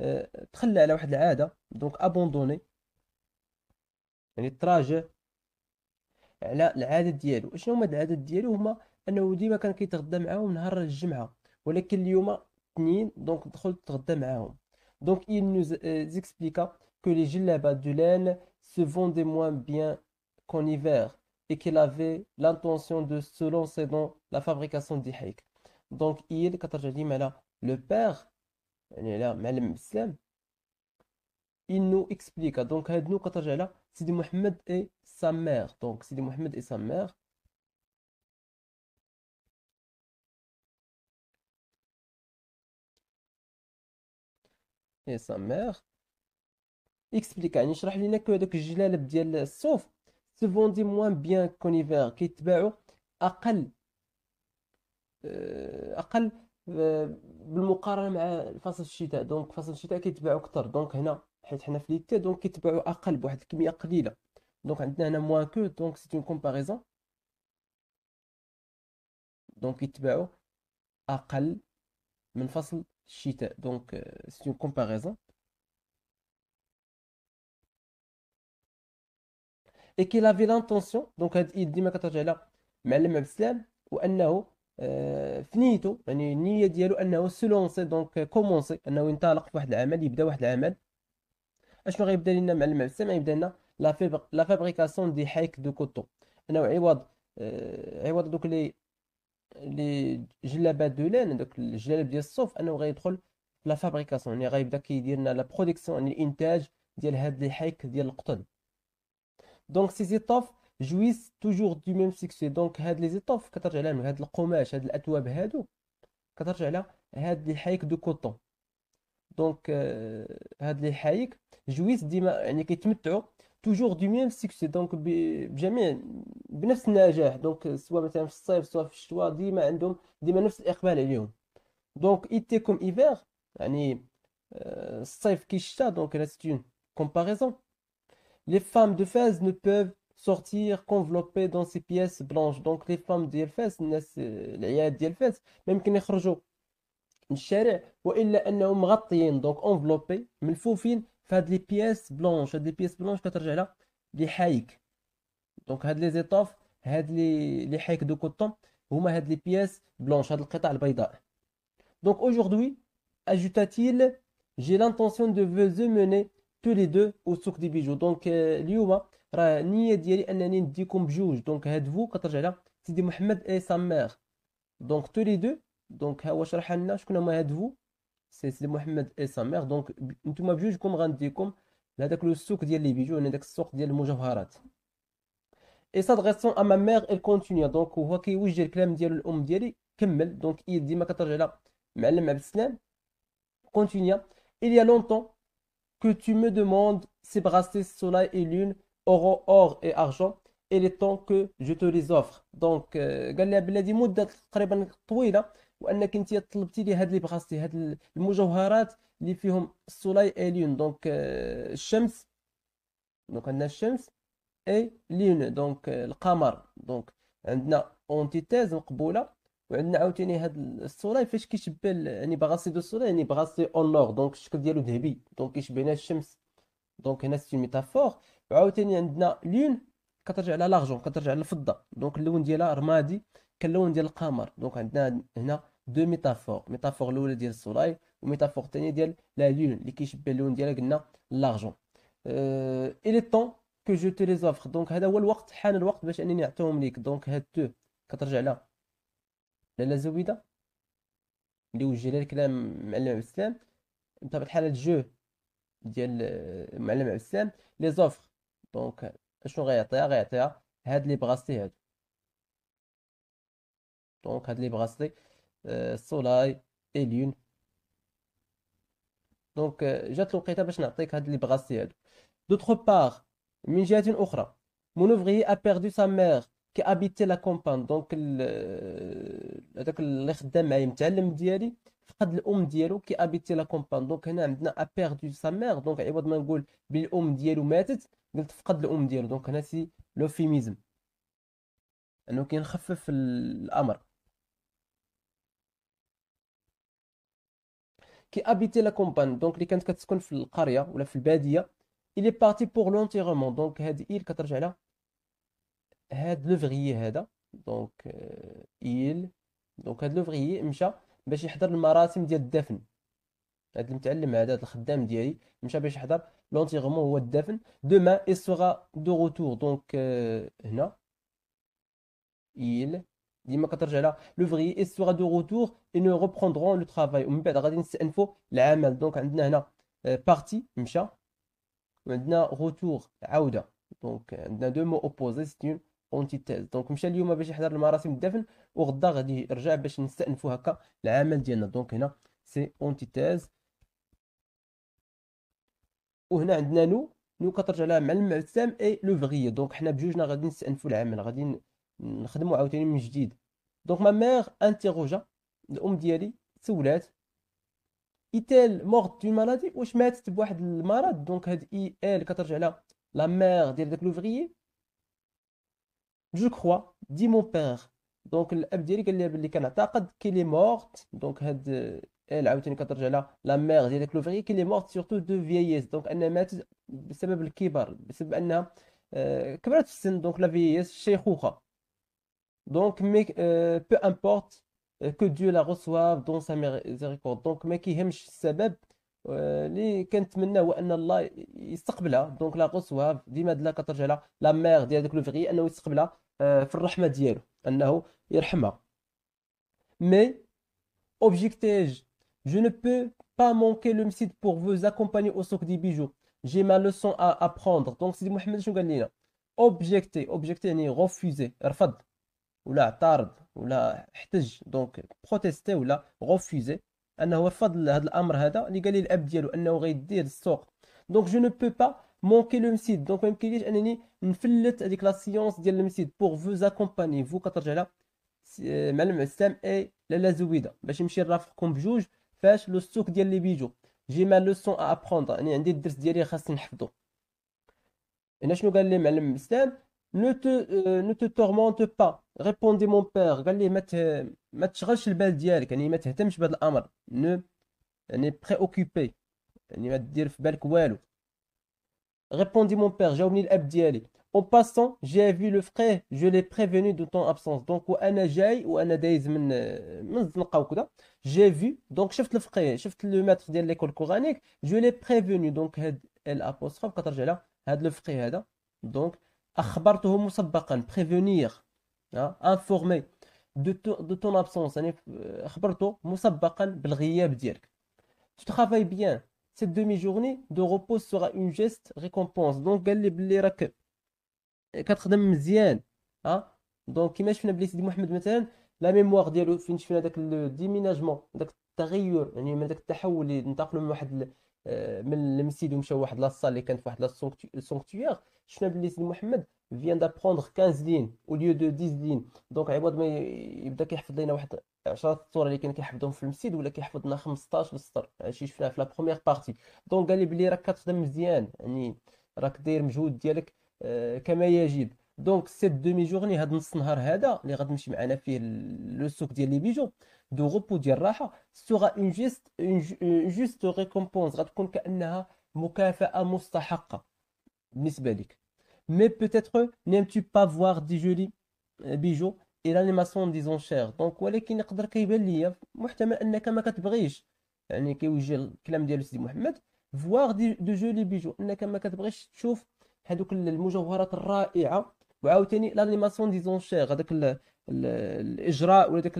آه، تخلى على واحد العاده دونك ابوندوني يعني تراجع على العادة ديالو شنو هما العادات ديالو هما انه ديما كان كيتغدى معاهم نهار الجمعه ولكن اليوم اثنين دونك دخل تغدى معاهم دونك il nous expliqua que les دو de laine se vendaient moins bien qu'en hiver et qu'il avait l'intention de se lancer dans la fabrication des hikes. Donc il كترجع ديما على le père يعني على معلم الاسلام انه اكسبليكا دونك هاد نو كترجع على سيدي محمد اي سامير دونك سيدي محمد اي سامير اي سامير اكسبليكا يعني شرح لينا كو هادوك الجلالب ديال الصوف سوفوندي موان بيان كونيفير كيتباعوا اقل آه، اقل بالمقارنه مع فصل الشتاء دونك فصل الشتاء كيتباعوا اكثر دونك هنا حيت حنا في ليتا دونك كيتباعوا اقل بواحد الكميه قليله دونك عندنا هنا موان كو دونك سي اون كومباريزون دونك كيتباعوا اقل من فصل الشتاء دونك سي اون كومباريزون اي كي لافي لانتونسيون دونك هاد ايد ديما كترجع على معلم عبد السلام وانه آه، في نيته يعني النيه ديالو انه سيلونسي دونك كومونسي انه ينطلق في واحد العمل يبدا واحد العمل اشنو غيبدا لنا مع المع غيبدا يبدا لنا لا فابريكاسيون دي حيك دو كوتو انه عوض آه، عوض دوك لي لي جلابات دو لان دوك الجلالب ديال الصوف انه غيدخل لا فابريكاسيون يعني غيبدا كيدير لنا لا برودكسيون يعني الانتاج ديال هاد لي حيك ديال القطن دونك سي زيطوف جويس toujours du même succès donc هاد لي زيطوف كترجع لهم هاد القماش هاد الاثواب هادو كترجع على هاد حايك دو كوطون دونك هاد لي حايك جويس euh, ديما يعني كيتمتعوا توجور دو ميم سيكسي دونك بجميع بنفس النجاح دونك سواء مثلا في الصيف سواء في الشتاء ديما عندهم ديما نفس الاقبال عليهم دونك ايتي كوم ايفير يعني آه، الصيف كي الشتاء دونك لا سيت اون كومباريزون لي فام دو فاز نو بوف sortir convolpé dans ces pièces blanches donc les femmes de dielfes les dielfes même que les bijoux une chaire où il a une emgatine donc enveloppé mais le fouine des pièces blanches des pièces blanches que là les donc fait les étoffes fait les les de coton ou ma fait les pièces blanches à donc aujourd'hui ajouta-t-il j'ai l'intention de vous emmener tous les deux au souk des bijoux donc euh, Lioua donc النيه ديالي انني نديكم بجوج donc هاد فو كترجع c'est سيدي محمد اي سا مير دونك تو لي دو دونك ها هو شرح لنا شكون هما هاد فو سي سيدي محمد اي سا مير دونك نتوما بجوجكم غنديكم لهداك لو سوق ديال لي il y a longtemps que tu me demandes si brasser soleil et lune اورو اور اي ارجون اي لي طون كو جو تو les offre دونك euh, قال لها بلادي مده تقريبا طويله وانك انت طلبتي لي هاد لي براستي هاد المجوهرات اللي فيهم السولاي اي ليون دونك الشمس دونك عندنا الشمس اي ليون دونك القمر دونك عندنا اونتيتيز مقبوله وعندنا عاوتاني هاد السولاي فاش كيشبه يعني باغاسي دو سولاي يعني باغاسي اون نور دونك الشكل ديالو ذهبي دونك كيشبهنا الشمس دونك هنا سي ميتافور وعاوتاني عندنا لون كترجع على لارجون كترجع للفضه دونك اللون ديالها رمادي كاللون ديال القمر دونك عندنا هنا دو ميتافور ميتافور الاولى ديال السولاي وميتافور الثانيه ديال لا لون اللي كيشبه اللون ديالها قلنا لارجون اي الي طون كو جو تي ليزوفر دونك هذا هو الوقت حان الوقت باش انني نعطيهم ليك دونك هاد تو كترجع على لالا زويده اللي وجه لها الكلام معلم عبد السلام بطبيعه الحال الجو ديال آه، معلم عبد السلام لي زوفر دونك اشنو غيعطيها غيعطيها هاد لي بغاستي هادو دونك هاد لي بغاستي سولاي اي ليون دونك جات الوقيته باش نعطيك هاد لي بغاستي هادو دوتر بار من جهه اخرى مونوفغي ا بيردو سا ميغ كي ابيتي لا كومبان دونك هذاك اللي خدام معايا متعلم ديالي فقد الام ديالو كي ابيتي لا كومبان دونك هنا عندنا ا بيردو سا ميغ دونك عوض ما نقول بالام ديالو ماتت قلت فقد الام ديالو دونك هنا سي لوفيميزم انه كينخفف الامر كي ابيتي لا كومبان دونك اللي كانت كتسكن في القريه ولا في الباديه الي بارتي بور لونتيغمون دونك هاد ايل كترجع لها هاد لوفغيي هذا دونك ايل دونك هاد لوفغيي مشى باش يحضر المراسم ديال الدفن هاد المتعلم هذا الخدام ديالي مشى باش يحضر لونتيغمون هو الدفن دوما il دو غوتور retour دونك euh, هنا il ديما كترجع على فغي اي سوغا دو غوتور اي نو روبروندرون لو ترافاي ومن بعد غادي نستانفو العمل دونك عندنا هنا بارتي euh, مشى وعندنا غوتور عوده دونك عندنا دو مو اوبوزي سي اون اونتيتيز دونك مشى اليوم باش يحضر المراسم الدفن وغدا غادي يرجع باش نستانفو هكا العمل ديالنا دونك هنا سي اونتيتيز وهنا عندنا نو نو كترجع لها مع المعتام اي لو فغي دونك حنا بجوجنا غادي نستأنفوا العمل غادي نخدموا عاوتاني من جديد دونك ما ميغ انتيغوجا الام ديالي سولات ايتيل مورت دون مالادي واش ماتت بواحد المرض دونك هاد اي ال كترجع لها لا ميغ ديال داك فغيي جو كخوا دي مون بيغ دونك الاب ديالي قال لها بلي كنعتقد كي لي مورت دونك هاد عاوتاني كترجع على لا ميغ ديال داك لوفري كي لي مورت سورتو دو فييس دونك انها ماتت بسبب الكبر بسبب انها كبرت في السن دونك لا فييس الشيخوخه دونك مي بو امبورت كو ديو لا غوسواف دون سا ميزيريكورد دونك ما كيهمش السبب اللي كنتمنى هو ان الله يستقبلها دونك لا غوسواف ديما دلا كترجع على لا ميغ ديال داك لوفري انه يستقبلها في الرحمه ديالو انه يرحمها مي اوبجيكتيج Je ne peux pas manquer le mystique pour vous accompagner au socle des bijoux. J'ai ma leçon à apprendre. Donc, c'est Mohamed Chougalina. Objecter, objecter, refuser. Rfad, ou la tard, ou la htij. Donc, protester, ou la refuser. On a refad l'amour, on a refad l'amour, on a refad l'amour, on a refad Donc, je ne peux pas manquer le mystique. Donc, même si je disais, on a une fillette avec la science de l'homicide pour vous accompagner. Vous, quand on a la, c'est euh, Malm-Essem et la Zouïda. Je suis raf comme juge. فاش لو ستوك ديال لي بيجو جي ما لوسون ا ابروندر يعني عندي الدرس ديالي خاصني نحفظو هنا شنو قال لي معلم مسلم نو تو نو تو تورمونت با ريبوندي مون بير قال لي ما ما تشغلش البال ديالك يعني ما تهتمش بهذا الامر نو يعني بري اوكوبي يعني ما دير في بالك والو ريبوندي مون بير جاوبني الاب ديالي En passant, j'ai vu le frère, je l'ai prévenu de ton absence. Donc, j'ai vu, donc, le frère, le maître de l'école coranique, je l'ai prévenu. Donc, l'apostrophe, le frère, hein. donc, prévenir, hein, informer de, ton absence. Hein, tu travailles bien. Cette demi-journée de repos sera une geste récompense. Donc, elle est كتخدم مزيان ها دونك كما شفنا بلي سيدي محمد مثلا لا ميموار ديالو فين شفنا داك الديميناجمون داك التغير يعني من داك التحول اللي انتقلوا من واحد آه، من المسيد ومشاو واحد لاصال اللي كانت واحد السونكتيير شفنا بلي سيدي محمد فيان دابروندر 15 لين او ليو دو 10 لين دونك عوض ما يبدا كيحفظ لنا واحد 10 سطور اللي كان كيحفظهم في المسيد ولا كيحفظ لنا 15 سطر هادشي شفناه في لا بروميير بارتي دونك قال لي بلي راك كتخدم مزيان يعني راك داير مجهود ديالك آه، كما يجب دونك سيت دومي جورني هاد نص نهار هذا اللي غتمشي معنا فيه لو سوق ديال لي بيجو دو غوبو ديال الراحه سوغا اون جيست اون جيست ريكومبونس غتكون كانها مكافاه مستحقه بالنسبه لك مي بوتيتر نيم تو با فوار دي جولي بيجو اي لانيماسيون دي زونشير دونك ولكن يقدر كيبان ليا محتمل انك ما كتبغيش يعني كيوجه الكلام ديال سيدي محمد فوار دي دو جولي بيجو انك ما كتبغيش تشوف هذوك المجوهرات الرائعه وعاوتاني لانيماسيون دي زونشير هذاك الاجراء ولا داك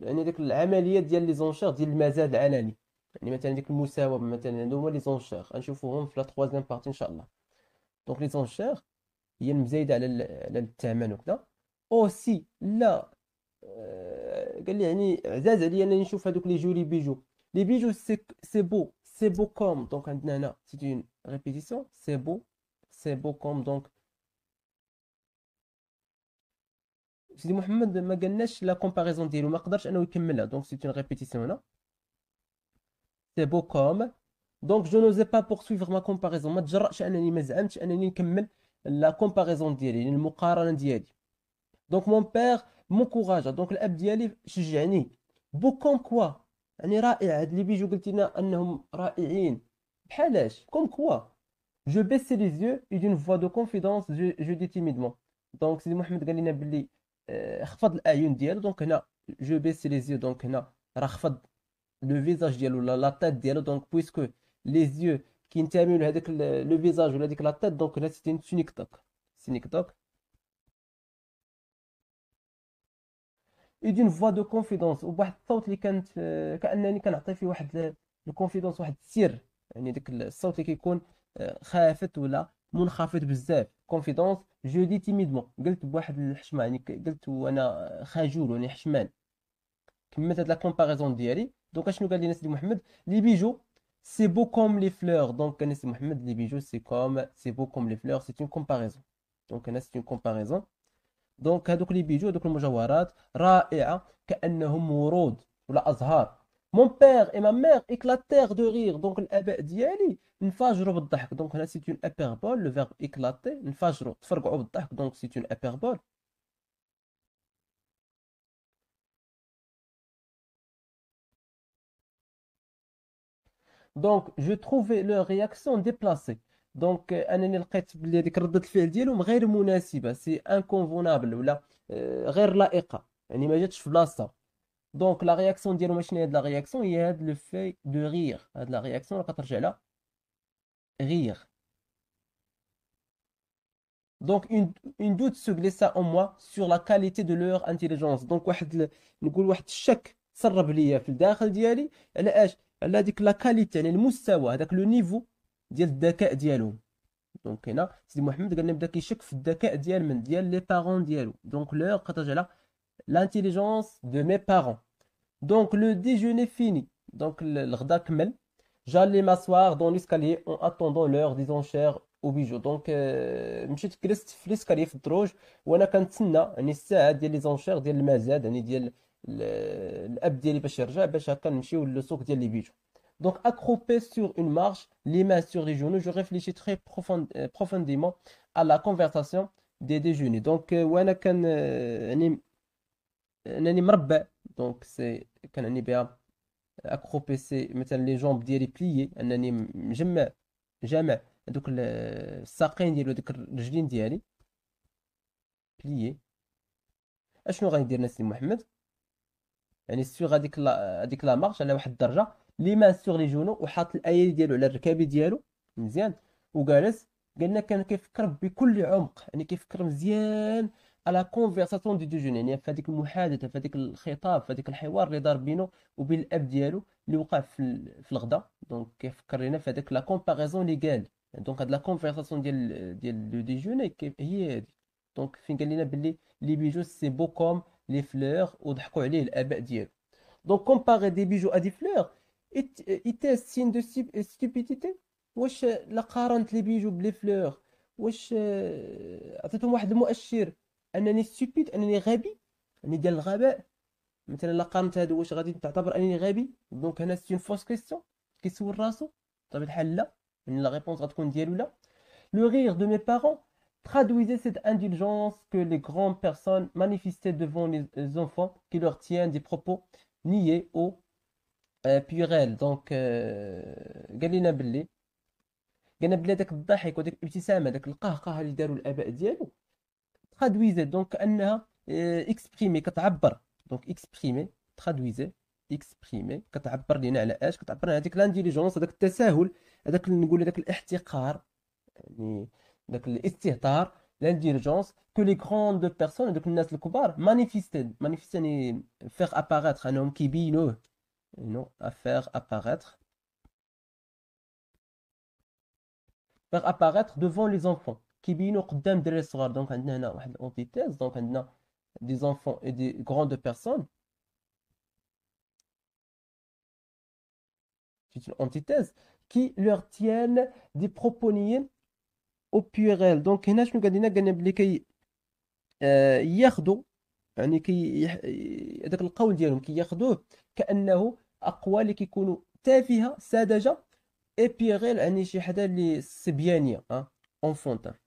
يعني داك العمليه ديال لي زونشير ديال المزاد العناني يعني مثلا ديك المساومه مثلا هادو هما لي زونشير غنشوفوهم في لا تخوازيام بارتي ان شاء الله دونك لي زونشير هي المزايده على على الثمن وكذا او سي لا آه، قال لي يعني عزاز عليا انني نشوف هادوك لي جولي بيجو لي بيجو سي بو سي بو كوم دونك عندنا هنا سي répétition. C'est beau. C'est beau comme donc. Sidi Mohamed Maganesh, la comparaison d'Elo Makdash et Donc, c'est une répétition là. C'est beau comme. Donc, je n'osais pas poursuivre ma comparaison. La comparaison d'Elo. Donc, mon père m'encourage. Donc, l'ab d'Elo, je Beau comme quoi. يعني رائع هاد لي بيجو قلت لنا انهم رائعين comme quoi Je baissais les yeux et d'une voix de confidence, je, je dis timidement. Donc, c'est Mohamed Galina Billy, euh, donc je baissais les yeux, donc le visage diallo, la, la tête diallo, donc puisque les yeux qui interminent avec le, visage ou la tête, donc là c'était une sunic toc. Et d'une voix de confidence, ou bah, qui كانت كأنني de فيه واحد confidence واحد السر يعني داك الصوت اللي كيكون آه، خافت ولا منخفض بزاف كونفيدونس جو دي تيميدمون قلت بواحد الحشمه يعني قلت وانا آه، خجول يعني حشمان كملت هاد لا كومباريزون ديالي دونك شنو قال لي سيدي محمد لي بيجو سي بو كوم لي فلور دونك ناس محمد لي بيجو سي كوم سي بو كوم لي فلور سي اون كومباريزون دونك انا سي اون كومباريزون دونك هادوك لي بيجو هادوك المجوهرات رائعه كانهم ورود ولا ازهار Mon père et ma mère éclatèrent de rire. Donc, l'aba diyali, n'fajrou b'd-dahk. Donc, là, c'est une hyperbole. Le verbe éclater, n'fajrou. Tfargou bd Donc, c'est une hyperbole. Donc, je trouvais leur réaction déplacée. Donc, أنني لقيت بلي ديك ردة الفعل ديالهم غير مناسبة. سي انكونفونابل ولا غير لائقة. يعني ما جاتش في بلاصتها. Donc la réaction ديالهم شنو هي هاد لا رياكسيون هي هاد لو في دو رير هاد لا رياكسيون rire. Donc, une, doute se glissa en moi sur la qualité de leur intelligence. Donc, واحد نقول واحد الشك تسرب ليا في الداخل ديالي على اش على ديك لا كاليتي يعني المستوى هذاك لو نيفو ديال الذكاء ديالهم دونك هنا سيدي محمد قال بدا كيشك في الذكاء ديال من ديال لي بارون ديالو l'intelligence de mes parents. Donc le déjeuner fini, donc le j'allais m'asseoir dans l'escalier en attendant l'heure des enchères au bijou. Donc مشيت جلست في الاسكالي في الدروج وانا كنتسنى يعني الساعه ديال لي enchères, ديال المزاد يعني ديال الاب ديالي باش les باش هكا نمشيو le ديال لي بيجو. Donc, accroupé sur une marche, les mains sur les genoux, je réfléchis très profond, euh, profondément à la conversation des déjeuners. Donc, euh, انني مربع دونك سي كنعني بها اكروبيسي مثلا لي جومب ديالي بليي انني مجمع جامع هذوك الساقين ديالو ديك الرجلين ديالي بليي اشنو غندير ناس محمد يعني سيغ هذيك هذيك لا مارش على واحد الدرجه لي ما سيغ لي جونو وحاط الايدي ديالو على الركابي ديالو مزيان وجالس قالنا كان كيفكر بكل عمق يعني كيفكر مزيان على كونفرساسيون دي دو جونين يعني في هذيك المحادثه في هذيك الخطاب في هذيك الحوار اللي دار بينه وبين الاب ديالو اللي وقع في, في الغداء دونك كيفكر لينا في هذيك لا كومباريزون اللي قال دونك هاد لا كونفرساسيون ديال ديال لو ديجوني هي هادي دونك فين قال لنا باللي لي بيجو سي بو كوم لي فلور وضحكوا عليه الاباء ديالو دونك كومباري دي بيجو ا دي فلور ايتي سين دو ستوبيديتي واش لا قارنت لي بيجو بلي فلور واش عطيتهم واحد المؤشر انني ستوبيد انني غبي اني ديال الغباء مثلا لا قارنت هادو واش غادي تعتبر انني غبي دونك هنا سيت اون فوس كيسيون كيسول راسو بطبيعه طيب الحال لا ان يعني لا ريبونس غتكون ديالو لا لو ريغ دو مي بارون traduisait cette indulgence que les grandes personnes manifestaient devant les enfants qui leur tiennent des propos niés ou euh, puérils. Donc, قالينا باللي قالنا بلي داك الضحك وداك الابتسامه داك القهقه اللي داروا الاباء ديالو traduisez donc elle exprimer كتعبر donc exprimer traduisez exprimer كتعبر لينا على اش كتعبر على هذيك لانديليجونس هذاك التساهل هذاك نقول هذاك الاحتقار يعني الاستهتار que les grandes personnes donc le الكبار manifested manifestent et faire apparaître un homme qui bino non à faire apparaître faire apparaître devant les enfants كيبينوا قدام الدراري الصغار دونك عندنا هنا واحد الانتيتيز دونك عندنا دي زونفون اي دي دو بيرسون c'est une antithèse, كي leur تيان دي بروبونيين او بيغيل دونك هنا شنو قاعدين قلنا بلي كي آه، ياخذوا يعني كي هذاك القول ديالهم كي ياخذوه كانه اقوال اللي كيكونوا تافهه ساذجه اي بيغيل يعني شي حدا اللي صبيانيه اونفونتان آه،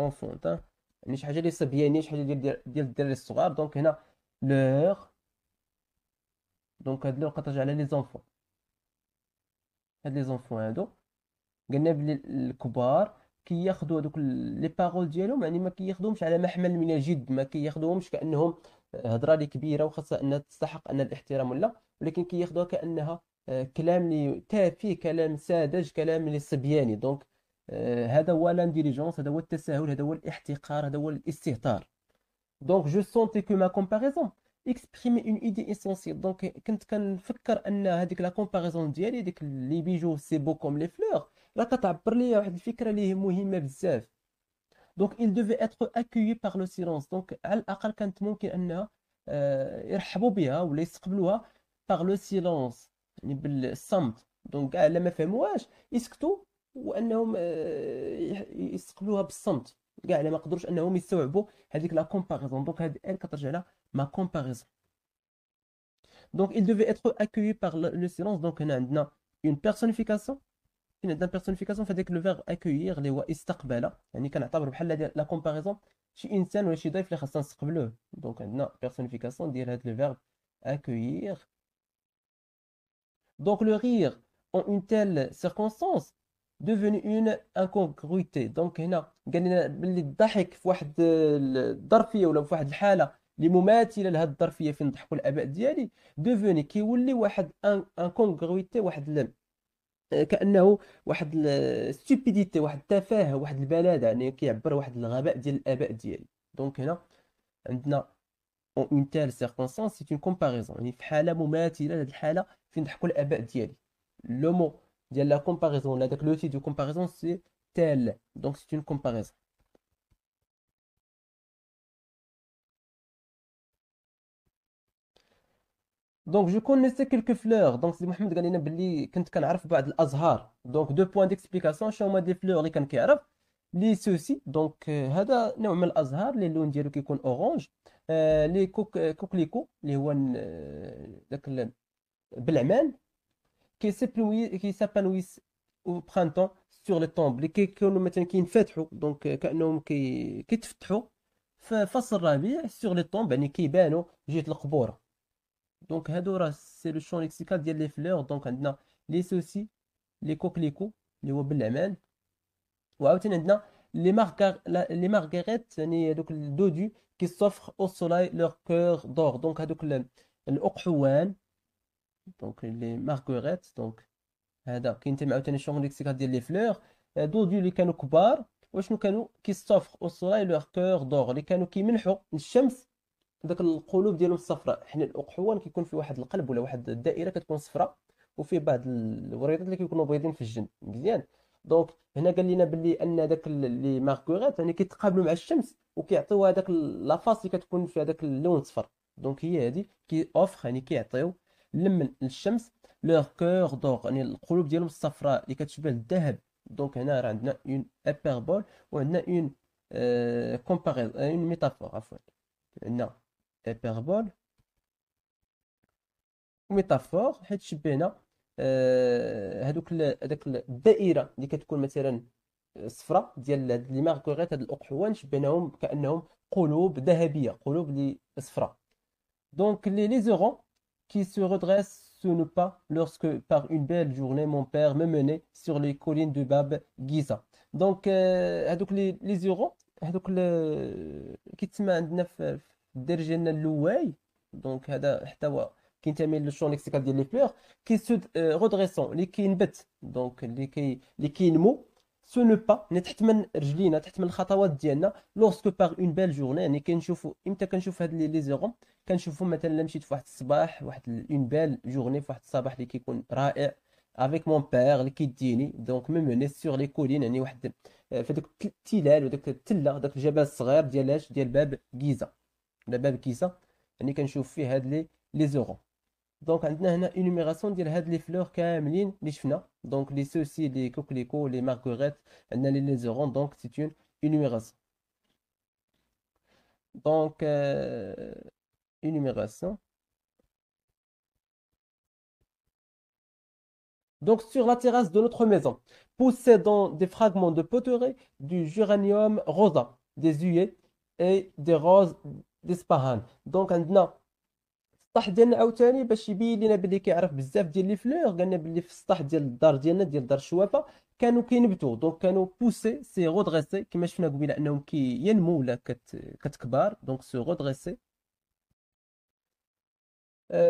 اونفونتان يعني شي حاجه اللي صبيانيه شي حاجه ديال ديال الدراري الصغار دونك هنا لوغ دونك هاد لوغ كترجع على لي زونفون هاد لي زونفون هادو قلنا بلي الكبار كياخذوا هادوك لي باغول ديالهم يعني ما كياخذوهمش على محمل من الجد ما كياخذوهمش كانهم هضره لي كبيره وخاصها انها تستحق ان الاحترام ولا ولكن كياخذوها كانها كلام لي تافه كلام ساذج كلام لي صبياني دونك آه، هذا هو لانديليجونس هذا هو التساهل هذا هو الاحتقار هذا هو الاستهتار دونك جو سونتي كو ما كومباريزون اكسبريمي اون ايدي اسونسييل دونك كنت كنفكر ان هذيك لا كومباريزون ديالي ديك لي بيجو سي بو كوم لي فلور راه كتعبر ليا واحد الفكره اللي مهمه بزاف دونك il devait être accueilli par le silence دونك على الاقل كانت ممكن ان آه، يرحبوا بها ولا يستقبلوها par le silence يعني بالصمت دونك كاع لا ما فهموهاش يسكتوا وانهم آه، يستقبلوها بالصمت كاع ما قدروش انهم يستوعبوا هذيك لا كومباريزون دونك هذه ال كترجع لها ما كومباريزون دونك il devait être accueilli par le silence دونك هنا عندنا une بيرسونيفيكاسيون كاين عندنا بيرسونيفيكاسيون في لو فيرب accueillir اللي هو استقبل يعني كنعتبر بحال هذه لا كومباريزون شي انسان ولا شي ضيف اللي خاصنا نستقبلوه دونك عندنا بيرسونيفيكاسيون ديال هذا لو فيرب accueillir دونك لو rire en une telle circonstance دوفوني une incongruité دونك هنا قال لنا باللي الضحك في واحد الظرفيه ولا في واحد الحاله اللي مماثله لهذه الظرفيه فين ضحكوا الاباء ديالي دوفوني كيولي واحد انكونغرويتي واحد كانه واحد ستوبيديتي واحد التفاهه واحد البلاده يعني كيعبر واحد الغباء ديال الاباء ديالي دونك هنا عندنا اون اون تال سي اون كومباريزون يعني في حاله مماثله لهذه الحاله فين ضحكوا الاباء ديالي لو مو a la comparaison. Là, le de comparaison, c'est tel. Donc, c'est une comparaison. Donc, je connaissais quelques fleurs. Donc, c'est Mohamed Ganina a quand tu le azhar. Donc, deux points d'explication. Je suis des fleurs, et canquiers. Euh, les ceux-ci, donc, هذا نوع من الازهار fleurs, لون ديالو كيكون orange. Euh, les coquelicots, كوكليكو اللي هو qui s'épanouissent au printemps sur euh, le temple et qui nous mettent qui une fête donc nous qui qui s'ouvrent, fêtent face au printemps sur le temple ni qui ben nous j'ai le corbeau donc c'est le chant lexical des fleurs donc on a les ceci les coquelicots les wobblemen ou à autre on a les marguerites, les ni dodus qui s'offrent au soleil leur cœur d'or donc à donc le دونك لي مارغريت دونك هذا كاين تما عاوتاني شغل ليكسيكا آه، ديال لي فلور هادو اللي كانوا كبار وشنو كانوا كيستوفر او سولاي لوغ كور دور اللي كانوا كيمنحوا الشمس داك القلوب ديالهم الصفراء حنا الاقحوان كيكون في واحد القلب ولا واحد الدائره كتكون صفراء وفي بعض الوريدات اللي كيكونوا بيضين في الجن مزيان دونك هنا قال لنا باللي ان داك لي ماركوريت يعني كيتقابلوا مع الشمس وكيعطيو هذاك لافاس اللي كتكون في هذاك اللون الصفر دونك هي هذه كي اوفر يعني كيعطيو لمن الشمس لو كور دوغ يعني القلوب ديالهم الصفراء اللي كتشبه الذهب دونك هنا راه عندنا اون ابيربول وعندنا اون كومباريز اون ميتافور عفوا عندنا ابيربول وميتافور حيت شبهنا euh, هذوك هذاك الدائره اللي كتكون مثلا صفراء ديال هاد لي ماركوريت هاد الاقحوان شبهناهم كانهم قلوب ذهبيه قلوب لي صفراء دونك لي لي زوغون qui se redresse sous ne pas lorsque, par une belle journée, mon père me menait sur les collines du Bab Giza. Donc, euh, donc les, les euros, donc le Kitman 9 euh, d'Ergen Louay, donc qui termine le champ lexical des fleurs, qui se euh, redressant, les Kinbet, donc les qui Les qui سو نو با من رجلينا تحت من الخطوات ديالنا لوسكو باغ اون بيل جورني يعني كنشوفو امتى كنشوف هاد لي زيغون كنشوفو مثلا مشيت في واحد الصباح واحد اون بيل جورني في واحد الصباح اللي كيكون رائع افيك مون بير اللي كيديني دونك ميم هنا سيغ لي كولين يعني واحد في داك التلال وداك التله داك الجبل الصغير ديال اش ديال باب كيزا ولا باب كيزا يعني كنشوف فيه هاد لي لي زيغون Donc, on a une énumération de fleurs fleur Kamelin, les Donc, les ceux les coquelicots, les marguerites, les néserons. Donc, c'est une énumération. Donc, énumération. Euh, Donc, sur la terrasse de notre maison, poussait des fragments de poterie du géranium rosa, des huées et des roses Donc, on a. السطح ديالنا عاوتاني باش يبين لنا بلي كيعرف بزاف ديال لي فلور قالنا بلي في السطح ديال الدار ديالنا ديال دار الشوافه كانوا كينبتوا دونك كانوا بوسي سي غودغيسي كما شفنا قبيله انهم كينمو ولا كت... كتكبر دونك سي غودغيسي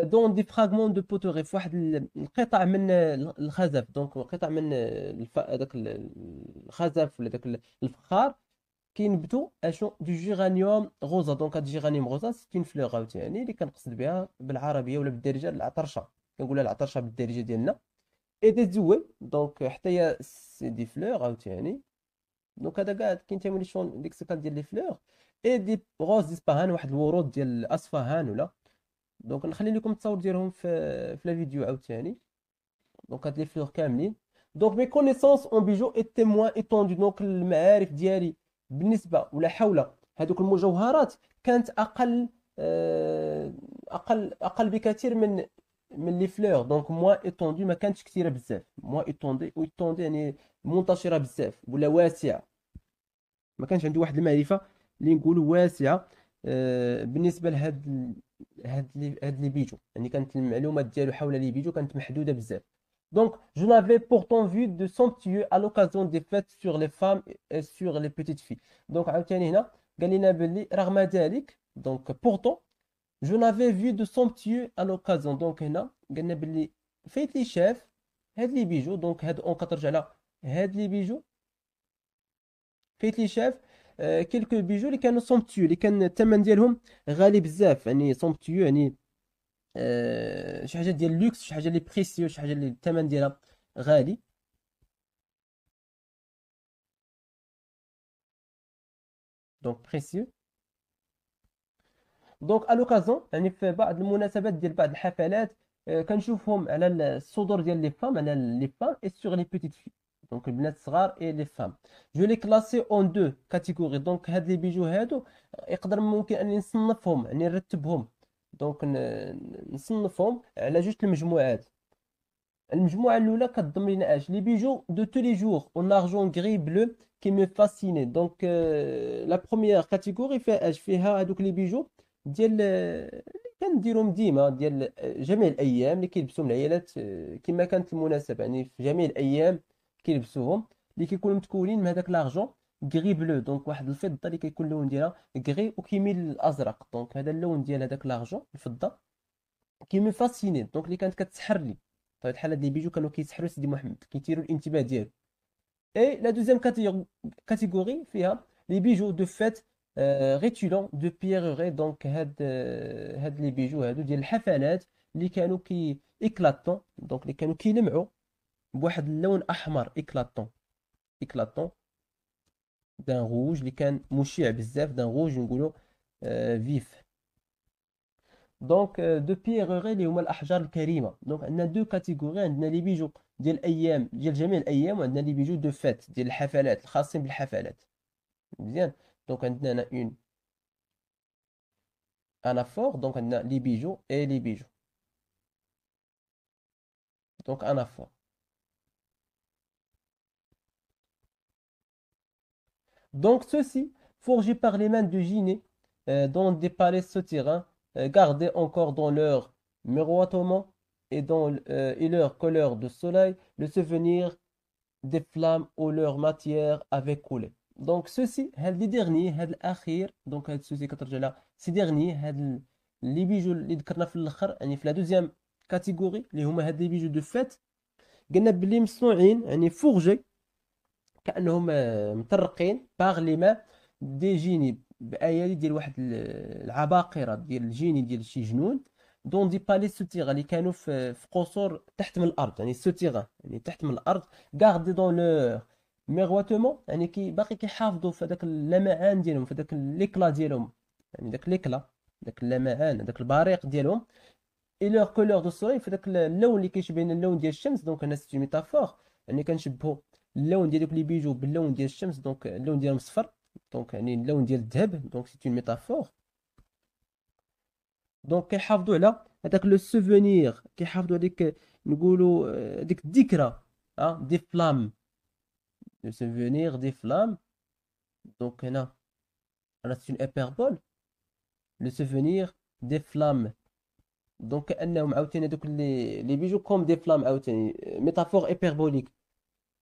دون دي فراغمون دو بوتوري في واحد القطع من الخزف دونك قطع من داك الخزف ولا داك الفخار كينبتوا اشو دو جيرانيوم غوزا دونك هاد جيرانيوم غوزا ستين فلوغ عاوتاني اللي كنقصد بها بالعربيه ولا بالدارجه العطرشه كنقولها العطرشه بالدارجه ديالنا اي دي زوي دونك حتى هي سي دي فلوغ عاوتاني دونك هذا كاع شون ديك ليكسيكال ديال لي فلوغ اي دي غوز دي سباهان واحد الورود ديال اصفهان ولا دونك نخلي لكم التصاور ديالهم في في لا فيديو عاوتاني دونك هاد لي فلوغ كاملين دونك مي كونيسونس اون بيجو اي تيموان ايتوندو دونك المعارف ديالي بالنسبه ولا حول هذوك المجوهرات كانت اقل آه، اقل اقل بكثير من من لي فلور دونك موا ايتوندي ما كانتش كثيره بزاف موا ايتوندي ايتوندي يعني منتشره بزاف ولا واسعه ما كانش عندي واحد المعرفه اللي نقول واسعه آه، بالنسبه لهاد هاد لي هاد لي بيجو يعني كانت المعلومات ديالو حول لي بيجو كانت محدوده بزاف Donc, je n'avais pourtant vu de somptueux à l'occasion des fêtes sur les femmes et sur les petites filles. Donc, donc pourtant, je n'avais vu de somptueux à l'occasion. Donc, faites les chefs, faites les bijoux. Donc, on faites les bijoux. Faites les chefs. Euh, quelques bijoux qui sont somptueux, qui sont somptueux, آه، شي حاجه ديال لوكس شي حاجه اللي بريسيو شي حاجه اللي الثمن ديالها غالي دونك بريسيو دونك الوكازون يعني في بعض المناسبات ديال بعض الحفلات آه، كنشوفهم على الصدور ديال لي فام على لي فام اي سور لي بيتيت في دونك البنات الصغار اي لي فام جو لي كلاسي اون دو كاتيجوري دونك هاد لي بيجو هادو آه، يقدر ممكن اني نصنفهم يعني نرتبهم دونك نصنفهم على جوج المجموعات المجموعه الاولى كتضم لينا اش لي بيجو دو تو لي جور اون ارجون غري بلو كي مي فاسيني دونك لا بروميير كاتيجوري فيها اش فيها هذوك لي بيجو ديال اللي كنديرهم ديما ديال آه، جميع الايام اللي كيلبسوهم العيالات آه، كما كانت المناسبه يعني في جميع الايام كيلبسوهم اللي كيكونوا متكونين من هذاك لارجون كغي بلو دونك واحد الفضه اللي كيكون اللون ديالها كغي وكيميل للازرق دونك هذا اللون ديال هذاك لارجون الفضه كيميل فاسيني دونك اللي كانت كتسحر لي طيب الحال هاد لي بيجو كانوا كيسحروا سيدي محمد كيثيروا الانتباه ديالو اي لا دوزيام كاتيغوري فيها لي بيجو دو فات ريتولون دو بيغوري دونك هاد هاد لي بيجو هادو ديال الحفلات اللي كانوا كي اكلاتون دونك اللي كانوا كيلمعوا بواحد اللون احمر اكلاتون اكلاتون دان غوج اللي كان مشع بزاف دان غوج نقولوا فيف دونك دو بيغوري اللي هما الاحجار الكريمه دونك عندنا دو كاتيغوري عندنا لي بيجو ديال الايام ديال جميع الايام وعندنا لي بيجو دو فات ديال الحفلات الخاصين بالحفلات مزيان دونك عندنا هنا اون انا فور دونك عندنا لي بيجو اي لي بيجو دونك انا فور Donc ceci, forgé par les mains de Giné, euh, dans des palais souterrains, euh, gardés encore dans leur miroitement et dans euh, et leur couleur de soleil, le souvenir des flammes où leur matière avaient coulé. Donc ceci, les derniers, les donc ceci ces derniers, les bijoux les la deuxième catégorie, les bijoux de fête, les fourgés كانهم آه، مطرقين باغ ما دي جيني بايادي ديال واحد العباقره ديال الجيني ديال شي جنون دون دي بالي سوتيغا اللي كانوا في, قصور تحت من الارض يعني سوتيغا يعني تحت من الارض غاردي دون لو ميغواتومون يعني كي باقي كيحافظوا في هذاك اللمعان ديالهم في هذاك ليكلا ديالهم يعني داك ليكلا داك اللمعان داك البريق ديالهم اي لور كولور دو سوري في داك اللون اللي كيشبه لنا اللون ديال الشمس دونك هنا سيتي ميتافور يعني كنشبهوا اللون ديال دوك لي بيجو باللون ديال الشمس دونك اللون ديالهم صفر دونك يعني اللون ديال الذهب دونك سي اون ميتافور دونك كيحافظوا على هذاك لو سوفونير كيحافظوا هذيك نقولوا هذيك آه، الذكرى اه دي فلام لو سوفونير دي فلام دونك هنا راه سي اون هيبربول لو سوفونير دي فلام دونك كانهم عاوتاني هذوك لي لي بيجو كوم دي فلام عاوتاني ميتافور هيبربوليك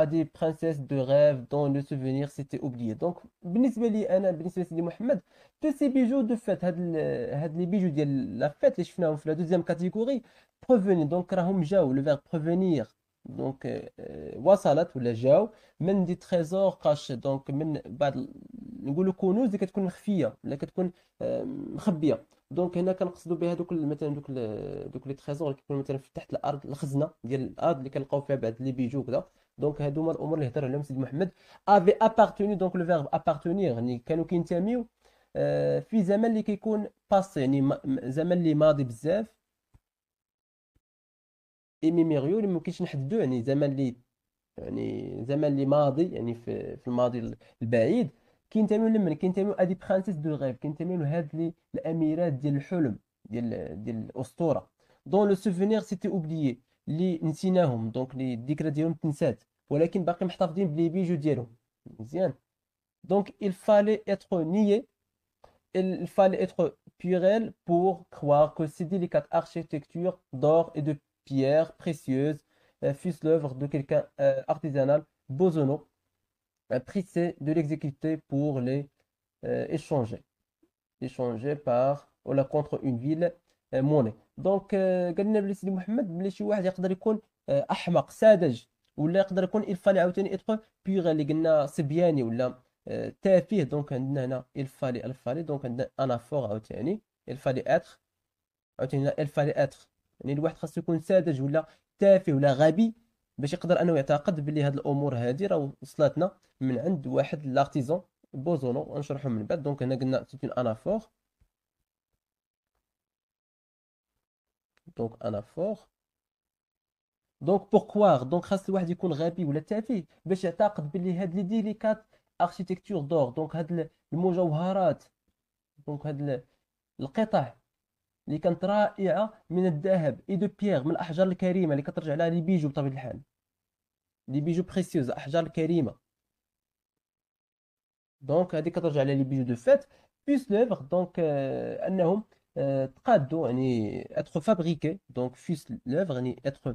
à des princesses de rêve dont le souvenir s'était oublié Donc, بالنسبه لي انا بالنسبه لسيدي محمد حتى سي بيجو دو فات هاد هاد لي بيجو ديال لا فات اللي شفناهم في لا دوزيام كاتيجوري بروفوني دونك راهم جاو لو فيرب بروفونير دونك وصلت ولا جاو من دي تريزور قاش دونك من بعض نقولوا كنوز اللي كتكون مخفيه ولا كتكون مخبيه دونك هنا كنقصدوا بها دوك مثلا دوك دوك لي تريزور اللي كيكونوا مثلا في تحت الارض الخزنه ديال الارض اللي كنلقاو فيها بعض لي بيجو وكذا دونك هادو هما الامور اللي هضر عليهم سيدي محمد افي ابارتوني دونك لو فيرب ابارتونير يعني كانوا كينتميو في زمن اللي كيكون باس يعني زمن اللي ماضي بزاف ميموريو اللي ممكنش نحددو يعني زمن اللي يعني زمن اللي ماضي يعني في, في الماضي البعيد كينتميو لمن كينتميو ادي برانسيس دو غيف كينتميو لهاد لي الاميرات ديال الحلم ديال ديال الاسطوره دون لو سوفينير سيتي اوبليي Donc il fallait être nié il fallait être purel pour croire que ces délicates architectures d'or et de pierres précieuses euh, fussent l'œuvre de quelqu'un euh, artisanal artisanal un euh, pressé de l'exécuter pour les échanger échanger par ou la contre une ville موني دونك آه، قالنا بلي سيدي محمد بلي شي واحد يقدر يكون آه، احمق ساذج ولا يقدر يكون الفالي عاوتاني ادخل بيغ اللي قلنا صبياني ولا آه، تافه دونك عندنا هنا الفالي الفالي دونك عندنا انا فور عاوتاني الفالي اتر عاوتاني الفالي اتر يعني الواحد خاصو يكون ساذج ولا تافه ولا غبي باش يقدر انه يعتقد بلي هاد الامور هادي راه وصلتنا من عند واحد لارتيزون بوزونو نشرحو من بعد دونك هنا قلنا سيت اون انافور دونك انا فور دونك بوركوا دونك خاص الواحد يكون غبي ولا تافه باش يعتقد باللي هاد لي ديليكات اركيتكتور دور دونك هاد المجوهرات دونك هاد القطع اللي كانت رائعه من الذهب اي دو بيير من الاحجار الكريمه اللي كترجع لها لي بيجو بطبيعه الحال لي بيجو بريسيوز احجار كريمه دونك هذه كترجع لها لي بيجو دو فات بيس لوفر دونك آه انهم تقادو يعني اتخو فابريكي دونك فيس لوفر يعني اتخو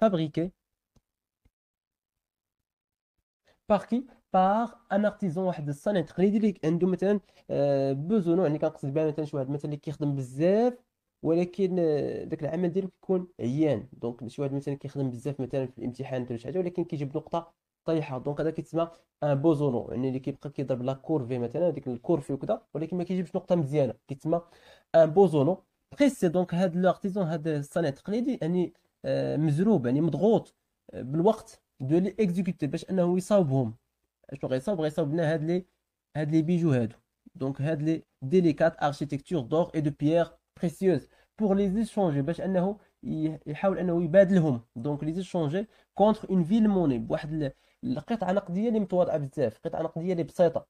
فابريكي بار كي باغ ان ارتيزون واحد الصانع تقليدي اللي عنده مثلا آه، بوزونو يعني كنقصد بها مثلا شي واحد مثلا اللي كيخدم بزاف ولكن آه، داك العمل ديالو كيكون عيان دونك شي واحد مثلا كيخدم بزاف مثلا في الامتحان ولا شي حاجه ولكن كيجيب نقطه طايحه دونك هذا كيتسمى ان بوزونو يعني اللي كيبقى كيضرب لا كورفي مثلا هذيك الكورفي وكذا ولكن ما كيجيبش نقطه مزيانه كيتسمى ان بوزونو بريسي دونك هاد لارتيزون هاد الصانع التقليدي يعني آه، مزروب يعني مضغوط آه، بالوقت دو لي اكزيكوتي باش انه يصاوبهم شنو غيصاوب غيصاوب لنا هاد لي هاد لي بيجو هادو دونك هاد لي ديليكات اركيتكتور دور اي دو بيير بريسيوز بور لي زيشونجي باش انه يحاول انه يبادلهم دونك لي زيشونجي كونتر اون فيل موني بواحد القطعه نقديه اللي متواضعه بزاف قطعه نقديه اللي بسيطه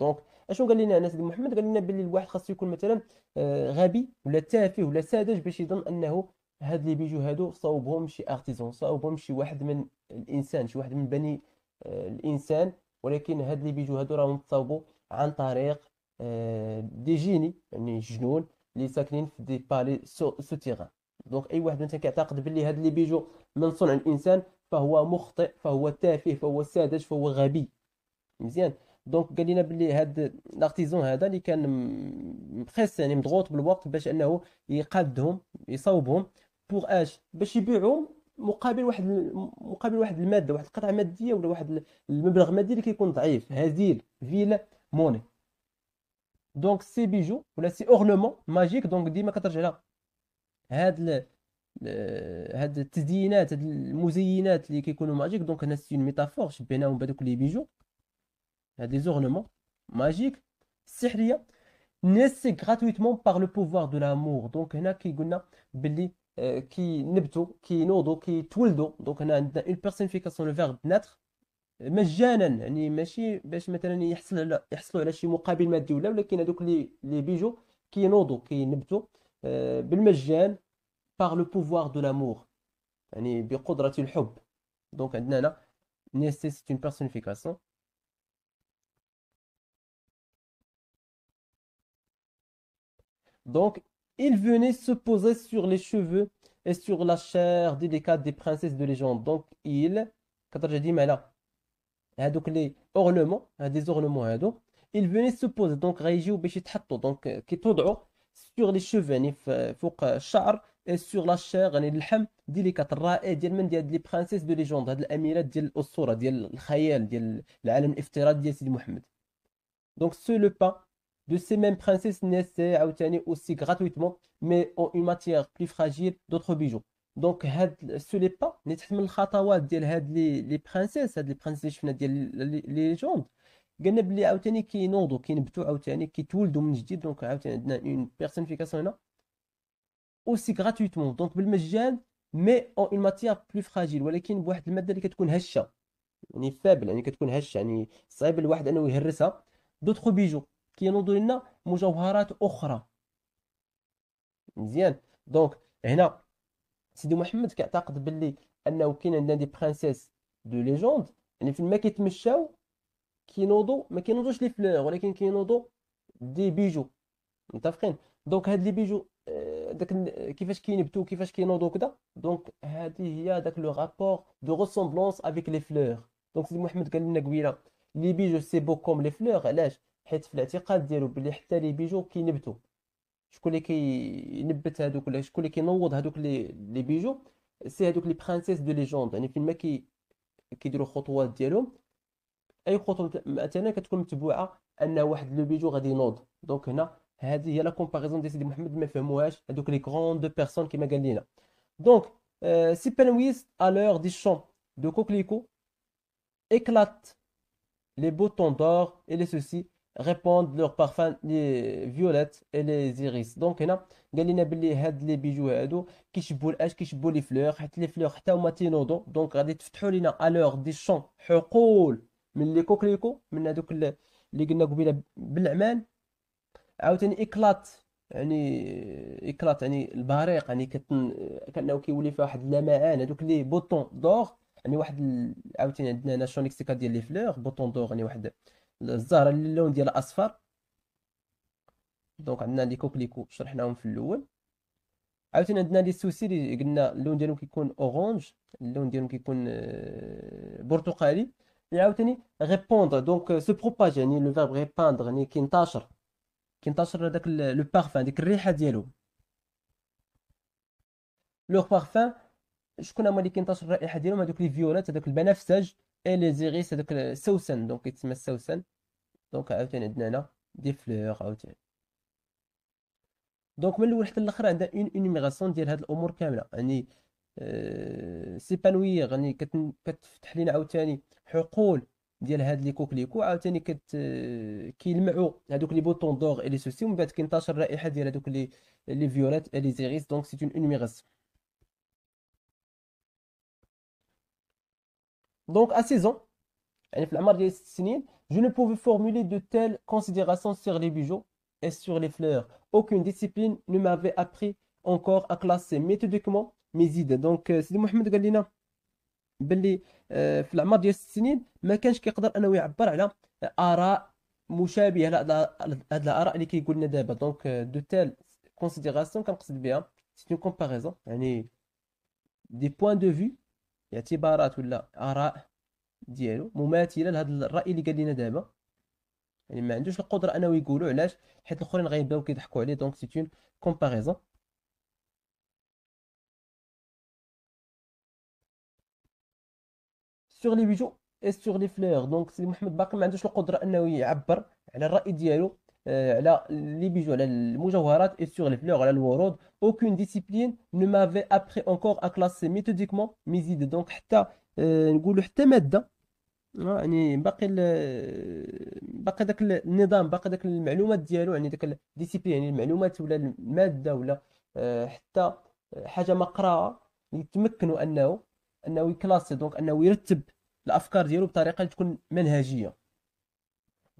دونك اشنو قال لنا انس بن محمد قال لنا بلي الواحد خاصو يكون مثلا آه، غبي ولا تافه ولا ساذج باش يظن انه هاد اللي بيجو هادو صاوبهم شي ارتيزون صاوبهم شي واحد من الانسان شي واحد من بني آه، الانسان ولكن هاد اللي بيجو هادو راهم تصاوبوا عن طريق آه، دي جيني يعني جنون اللي ساكنين في دي بالي سوتيغان دونك اي واحد مثلا كيعتقد بلي هاد اللي بيجو من صنع الانسان فهو مخطئ فهو تافه فهو ساذج فهو غبي مزيان دونك قال لنا بلي هاد لارتيزون هذا اللي كان مخس يعني مضغوط بالوقت باش انه يقادهم يصاوبهم بوغ اش باش يبيعهم مقابل واحد مقابل واحد الماده واحد القطعه ماديه ولا واحد المبلغ مادي اللي كيكون ضعيف هزيل فيلا موني دونك سي بيجو ولا سي اورنمون ماجيك دونك ديما كترجع لها هاد آه، هاد التزيينات هاد المزينات اللي كيكونوا ماجيك دونك هنا سي ميتافور شبيناهم بهذوك لي بيجو هاد لي زورنمون ماجيك السحريه الناس غراتويتمون باغ لو بوفوار دو لامور دونك هنا كيقولنا باللي آه، نوضو كي تولدو دونك هنا عندنا اون بيرسونيفيكاسيون لو فيرب ناتر مجانا يعني ماشي باش مثلا يحصل على يحصلوا على شي مقابل مادي ولا ولكن هذوك لي لي بيجو كي نبتو آه، بالمجان par le pouvoir de l'amour. Donc, c'est une personnification. Donc, il venait se poser sur les cheveux et sur la chair délicate des princesses de légende. Donc, il, hein, donc les ornements, hein, des ornements, hein, donc, il venait se poser. Donc, donc, euh, sur les cheveux, euh, et sur la chair غني اللحم ديليكات الرائع ديال من ديال لي برانسيس دو ليجوند هاد الاميرات ديال الاسطوره ديال الخيال ديال العالم الافتراضي ديال سيدي محمد دونك سو لو با de ces mêmes princesses naissaient عاوتاني aussi gratuitement mais en une matière plus fragile d'autres bijoux دونك هاد سو لي با اللي تحت الخطوات ديال هاد لي لي برانسيس هاد لي برانسيس شفنا ديال لي ليجوند قلنا بلي عاوتاني كينوضوا كينبتوا عاوتاني كيتولدوا من جديد دونك عاوتاني عندنا اون بيرسونيفيكاسيون هنا اوسي غراتويتمون دونك بالمجان مي اون اون ماتيير بلو فراجيل ولكن بواحد الماده اللي كتكون هشه يعني فابل يعني كتكون هشه يعني صعيب الواحد انه يهرسها دوطخ بيجو كينوضوا لنا مجوهرات اخرى مزيان دونك هنا سيدي محمد كيعتقد باللي انه كاين عندنا دي برانسيس دو ليجوند يعني فين ما كيتمشاو كينوضوا ما كينوضوش لي فلور ولكن كينوضوا دي بيجو متفقين دونك هاد لي بيجو داك كيفاش كينبتو كيفاش كينوضو كذا دونك هذه هي داك لو رابور دو ريسومبلونس افيك لي فلور دونك سيدي محمد قال لنا قبيله لي بيجو سي بو كوم لي فلور علاش حيت في الاعتقاد ديالو بلي حتى لي بيجو كينبتو شكون اللي كينبت هادوك ولا شكون اللي كينوض هادوك لي لي بيجو سي هادوك لي برانسيس دو ليجوند يعني فين ما كي كيديروا الخطوات ديالهم اي خطوه مثلا كتكون متبوعه ان واحد لو بيجو غادي ينوض دونك هنا Il y a la comparaison des de Mohamed de avec les grandes personnes qui m'ont gagné. Donc, euh, si à l'heure des chants de coquelicot éclate les boutons d'or et les répandent leur parfum, les violettes et les iris. Donc, il y a des bijoux qui sont les qui les sont les les qui sont qui sont عاوتاني اكلات يعني اكلات يعني البريق يعني كتن كانه كيولي فيها واحد اللمعان هذوك لي بوطون دور يعني واحد عاوتاني عندنا هنا شونيكسيكا ديال لي فلور بوطون دور يعني واحد الزهره اللي اللون ديالها اصفر دونك عندنا لي كوكليكو شرحناهم في الاول عاوتاني عندنا لي سوسي اللي قلنا اللون ديالهم كيكون اورانج اللون ديالهم كيكون آه، برتقالي يعني عاوتاني ريبوندر دونك سو بروباج يعني لو فيرب ريباندر يعني كينتشر كينتشر داك لو بارفان ديك الريحه ديالو لو بارفان شكون هما اللي كينتشر الرائحه ديالهم هذوك لي فيولات هذوك البنفسج اي لي زيغيس هذوك السوسن دونك يتسمى السوسن دونك عاوتاني عندنا هنا دي فلور عاوتاني دونك من الاول حتى الاخر عندها اون انيميغاسيون ديال هاد الامور كامله يعني أه سيبانوير يعني كتفتح لينا عاوتاني حقول Donc هاد لي كوكليكو عاوتاني كت كيلمعوا je ne pouvais formuler de telles considérations sur les bijoux et sur les fleurs aucune discipline ne m'avait appris encore à classer méthodiquement mes idées donc c'est euh, Mohamed باللي آه، في العمر ديال ست سنين ما كانش كيقدر انه يعبر على اراء مشابهه لهاد الاراء اللي كيقول لنا دابا دونك دو تال كونسيديراسيون كنقصد بها سي اون كومباريزون يعني دي بوين دو في اعتبارات ولا اراء ديالو مماثله لهذا الراي اللي قال لنا دابا يعني ما عندوش القدره انه يقولوا علاش حيت الاخرين غيبداو كيضحكوا عليه دونك سي اون كومباريزون سوغ لي بيجو اي سوغ لي فلور دونك سيدي محمد باقي ما عندوش القدره انه يعبر على الراي ديالو على لي بيجو على المجوهرات اي سوغ لي فلور على الورود اوكين ديسيبلين نو مافي ابري اونكور ا كلاسي ميثوديكمون ميزيد دونك حتى نقولوا حتى ماده يعني باقي باقي داك النظام باقي داك المعلومات ديالو يعني داك الديسيبلين يعني المعلومات ولا الماده ولا حتى حاجه مقراها يتمكنوا انه انه يكلاسي دونك انه يرتب الافكار ديالو بطريقه تكون منهجيه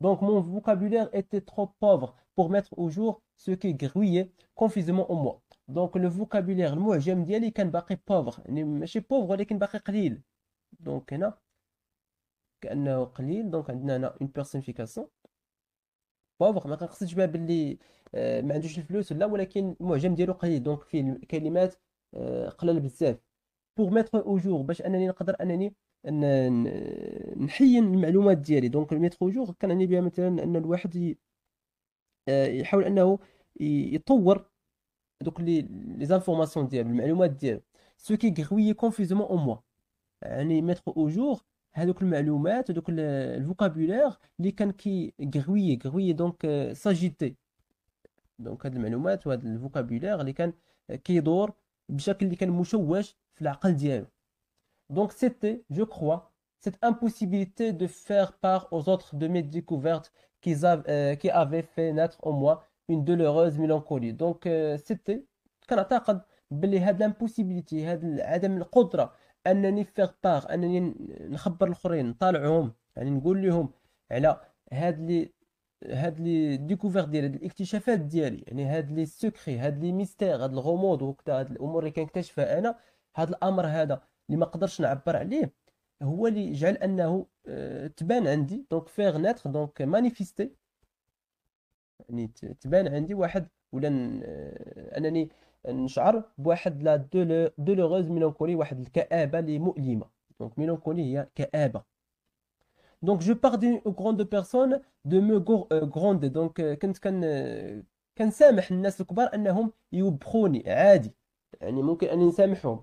Donc مون vocabulaire était trop بوفر pour mettre au jour ce qui grouillait confusément en moi. Donc le vocabulaire المعجم ديالي كان باقي بوفر يعني ماشي بوفر ولكن باقي قليل. دونك هنا كانه قليل دونك عندنا هنا اون personification بوفر ما كنقصدش بها باللي ما عندوش الفلوس لا ولكن المعجم ديالو قليل دونك فيه كلمات قلال بزاف pour mettre au jour باش انني نقدر انني ان نحين المعلومات ديالي دونك الميترو جور كنعني بها مثلا ان الواحد آه، يحاول انه يطور دوك لي لي زانفورماسيون ديالو المعلومات ديالو سو كي غوي كونفيزمون او موا يعني ميترو او جور هذوك المعلومات هذوك الفوكابولير اللي كان كي غوي غوي دونك ساجيتي آه، دونك هاد المعلومات وهاد الفوكابولير اللي كان كيدور بشكل اللي كان مشوش في العقل ديالو Donc c'était, je crois, cette impossibilité de faire part aux autres de mes découvertes qui, euh, qui avaient fait naître en moi une douloureuse mélancolie. Donc euh, c'était, كنعتقد بلي هاد لامبوسيبيليتي هاد عدم القدرة انني فيغ بار انني نخبر الاخرين نطالعهم يعني نقول لهم على هاد لي هاد لي ديكوفير ديالي هاد الاكتشافات ديالي يعني هاد لي سكري هاد لي ميستير هاد الغموض وكذا هاد الامور اللي كنكتشفها انا هاد الامر هذا اللي ما قدرش نعبر عليه هو اللي جعل انه آه، تبان عندي دونك فيغ ناتر دونك مانيفيستي يعني تبان عندي واحد ولا آه، انني نشعر بواحد لا دولوغوز ميلانكولي واحد الكآبه اللي مؤلمه دونك ميلانكولي هي كآبه دونك جو بار دي غروند بيرسون دو مو غروند دونك كنت كن كنسامح الناس الكبار انهم يوبخوني عادي يعني ممكن اني نسامحهم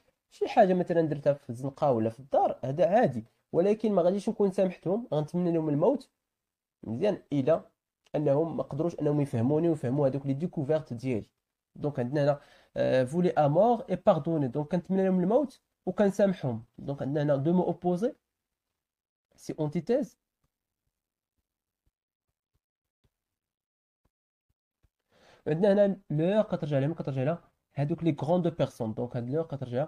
شي حاجه مثلا درتها في الزنقه ولا في الدار هذا عادي ولكن ما غاديش نكون سامحتهم غنتمنى لهم الموت مزيان الى انهم ما قدروش انهم يفهموني ويفهموا هذوك لي ديكوفيرت ديالي دونك عندنا هنا فولي امور اي باردوني دونك كنتمنى لهم الموت وكنسامحهم دونك عندنا هنا دو مو اوبوزي سي اونتيتيز عندنا هنا لو كترجع لهم كترجع لها هذوك لي غروند بيرسون دونك هاد لو كترجع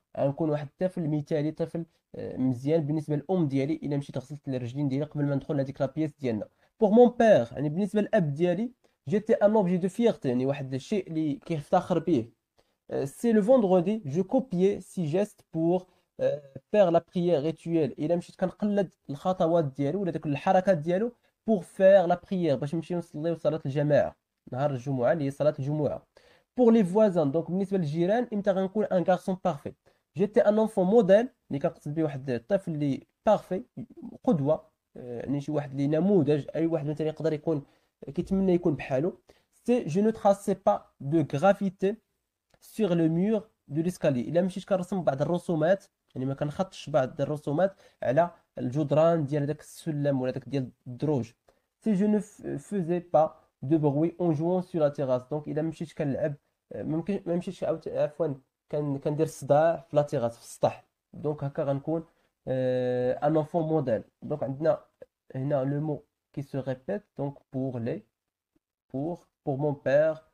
غنكون واحد الطفل مثالي طفل آه، مزيان بالنسبه للام ديالي الا مشيت غسلت الرجلين ديالي قبل ما ندخل لهذيك لابيس ديالنا بوغ مون بير يعني بالنسبه للاب ديالي جيتي ان اوبجي دو فيغتي يعني واحد الشيء اللي كيفتخر به سي لو فوندغودي جو كوبيي سي جيست بور فيغ لا بريير ريتويل الا مشيت كنقلد الخطوات ديالو ولا داك الحركات ديالو بور فيغ لا بريير باش نمشي نصليو صلاه الجماعه نهار الجمعه اللي هي صلاه الجمعه بور لي فوازان دونك بالنسبه للجيران امتى غنكون ان كارسون بارفي جيتي ان انفون موديل اللي كنقصد به واحد الطفل اللي بارفي قدوه يعني شي واحد اللي نموذج اي واحد مثلا يقدر يكون كيتمنى يكون بحالو سي جو نو تراسي با دو غرافيتي سيغ لو مور دو ليسكالي الا مشيت كنرسم بعض الرسومات يعني ما كنخطش بعض الرسومات على الجدران ديال داك السلم ولا داك ديال الدروج سي جو نو فوزي با دو بروي اون جوون سو لا تيراس دونك الا مشيت كنلعب ممكن ما مشيتش عفوا on donc ici un enfant modèle donc on a le mot qui se répète donc pour les pour pour mon père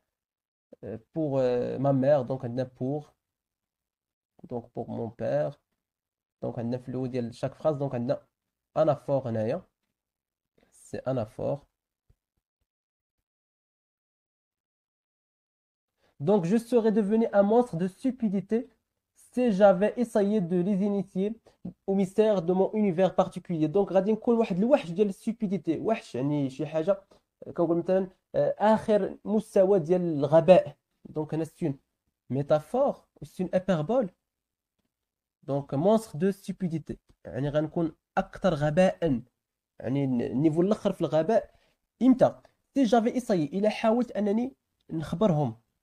euh، pour euh، ma mère donc on a pour donc pour mon père donc on a chaque phrase donc on a un apport ici c'est un Donc je serais devenu un monstre de stupidité si j'avais essayé de les initier au mystère de mon univers particulier. Donc radin kul wahed le wahed la stupidité. Wahed yani chi haja euh, comme par exemple euh, akhir mustawa dial Donc c'est une métaphore, c'est une hyperbole. Donc monstre de stupidité. يعني غن كون اكثر غباء يعني النيفو الاخر في الغباء امتى؟ تي جافي اسايي الى حاولت انني نخبرهم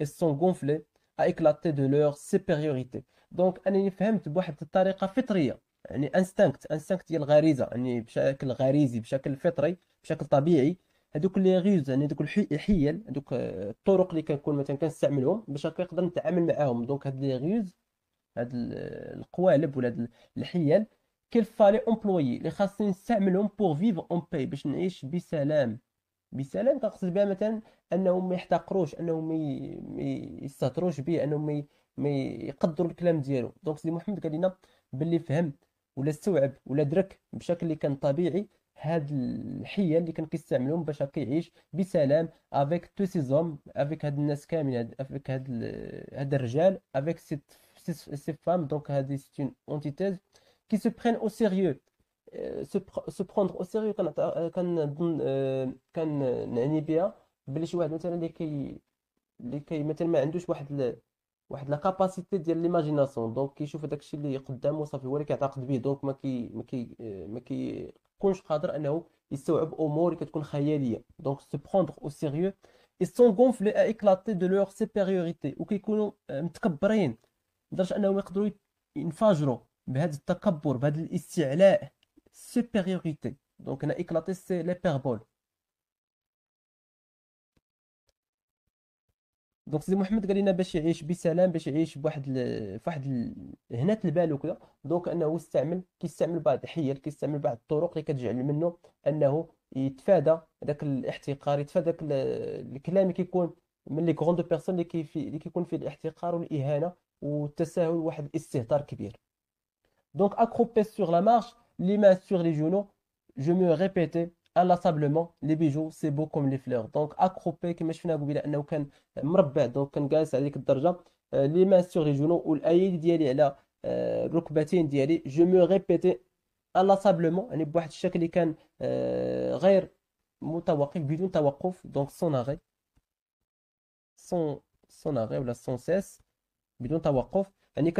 et se sont gonflés à éclater de leur supériorité دونك انني فهمت بواحد الطريقه فطريه يعني انستنكت انستنكت ديال الغريزه يعني بشكل غريزي بشكل فطري بشكل طبيعي هذوك لي غيوز يعني دوك الحيل هذوك آه، الطرق اللي كنكون مثلا كنستعملهم باش كنقدر نتعامل معاهم دونك هاد لي غيوز هاد القوالب ولا الحيل كيل فالي امبلويي اللي خاصني نستعملهم بور فيفر اون باي باش نعيش بسلام بالسلام كنقصد بها مثلا انهم ما يحتقروش انهم ما يستهتروش به انهم ما يقدروا الكلام ديالو دونك سيدي محمد قال لنا باللي فهم ولا استوعب ولا درك بشكل اللي كان طبيعي هاد الحيه اللي كان كيستعملهم باش كيعيش يعيش بسلام افيك تو سي زوم افيك هاد الناس كاملين افيك هاد هاد الرجال افيك سي سي فام دونك هادي سي اون اونتيتيز كي سو برين او سيريو سو بروندر او سيريو كنظن كنعني بها بلي شي واحد مثلا اللي كي اللي كي مثلا ما عندوش واحد ل... واحد لا كاباسيتي ديال ليماجيناسيون دونك كيشوف داكشي الشيء اللي قدامه صافي هو اللي كيعتقد به دونك ما كي ما كي ما كيكونش قادر انه يستوعب امور اللي كتكون خياليه دونك سو بروندر او سيريو يستونغونفلي ايكلاتي دو لور سوبيريوريتي وكيكونوا متكبرين لدرجه انهم يقدروا ينفجروا بهذا التكبر بهذا الاستعلاء supériorité. Donc on a éclaté l'hyperbole. دونك سيدي محمد قال لنا باش يعيش بسلام باش يعيش بواحد ال... فواحد ال... هنا البال وكذا دونك انه استعمل كيستعمل بعض الحيل كيستعمل بعض الطرق اللي كتجعل منه انه يتفادى هذاك الاحتقار يتفادى ال... الكلام اللي كيكون من لي كروند بيرسون اللي كي في... اللي كيكون فيه الاحتقار والاهانه والتساهل واحد الاستهتار كبير دونك اكروبي سور لا مارش les mains sur les genoux, je me répétais inlassablement les bijoux, c'est beau comme les fleurs. Donc, accroupé, comme je suis là, je suis donc je suis là, de suis les mains sur les genoux, ou l'aïd d'yali, la euh, roukbatin d'yali, je me répétais inlassablement, je suis là, je suis là, ne suis là, je donc son arrêt, son, son arrêt, ou la sans cesse, je suis et nous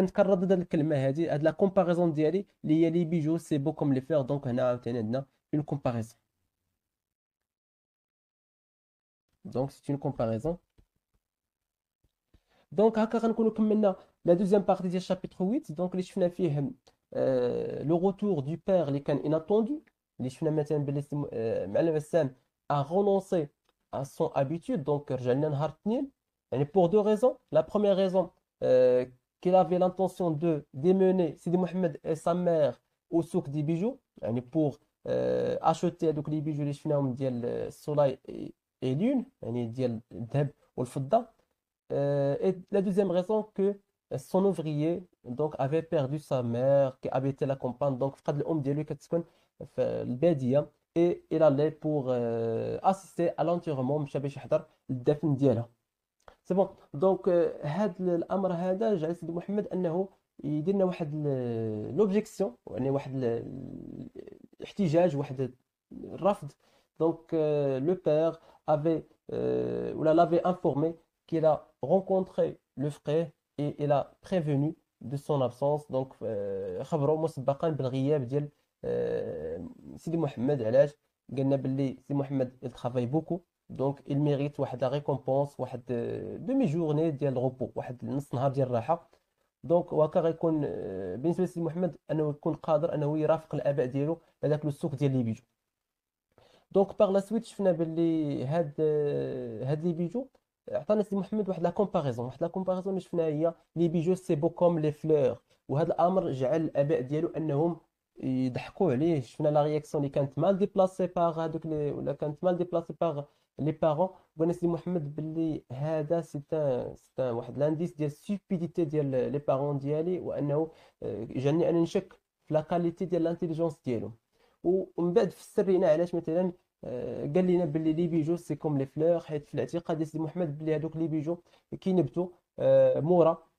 la comparaison de la vie. bijoux, c'est beau comme les faire. Donc, a avons une comparaison. Donc, c'est une comparaison. Donc, la deuxième partie du chapitre 8. Donc, les vu le retour du père inattendu. Nous a renoncé à son habitude. Donc, nous avons vu. Pour deux raisons. La première raison qu'il avait l'intention de démener Sidi Mohamed et sa mère au souk des bijoux, pour euh, acheter donc, les bijoux les finaux ديال soleil et, de lune, ou le euh, Et la deuxième raison que son ouvrier donc avait perdu sa mère qui habitait la campagne donc qui hein, et il allait pour euh, assister à l'enterrement de M. سي بون دونك هذا الامر هذا جعل سيدي محمد انه يدير لنا واحد لوبجيكسيون يعني واحد الاحتجاج واحد الرفض دونك لو بير افي ولا لافي انفورمي كيلا a لو فقيه اي الى il دو سون ابسونس دونك خبرو مسبقا بالغياب ديال euh, سيدي محمد علاش قالنا باللي سيدي محمد il بوكو دونك il mérite واحد ريكومبونس واحد دومي euh, جورني ديال روبو واحد نص نهار ديال الراحه دونك وهكا غيكون euh, بالنسبه لسيدي محمد انه يكون قادر انه يرافق الاباء ديالو هذاك ذاك السوق ديال لي بيجو دونك باغ لا سويت شفنا باللي هاد euh, هاد لي بيجو عطانا سيدي محمد واحد لا كومباريزون واحد لا كومباريزون اللي شفناها هي لي بيجو سي بو كوم لي فلور وهذا الامر جعل الاباء ديالو انهم يضحكوا عليه شفنا لا رياكسيون اللي كانت مال ديبلاسي باغ هذوك ولا كانت مال ديبلاسي باغ لي بارون بغينا سي محمد باللي هذا سي سي واحد لانديس ديال السوبيديتي ديال لي بارون ديالي وانه جاني انا نشك في لا كاليتي ديال لانتيليجونس ديالهم ومن بعد فسر لينا علاش مثلا قال لنا باللي لي بيجو سي كوم لي فلور حيت في الاعتقاد ديال سي محمد باللي هذوك لي بيجو كينبتو مورا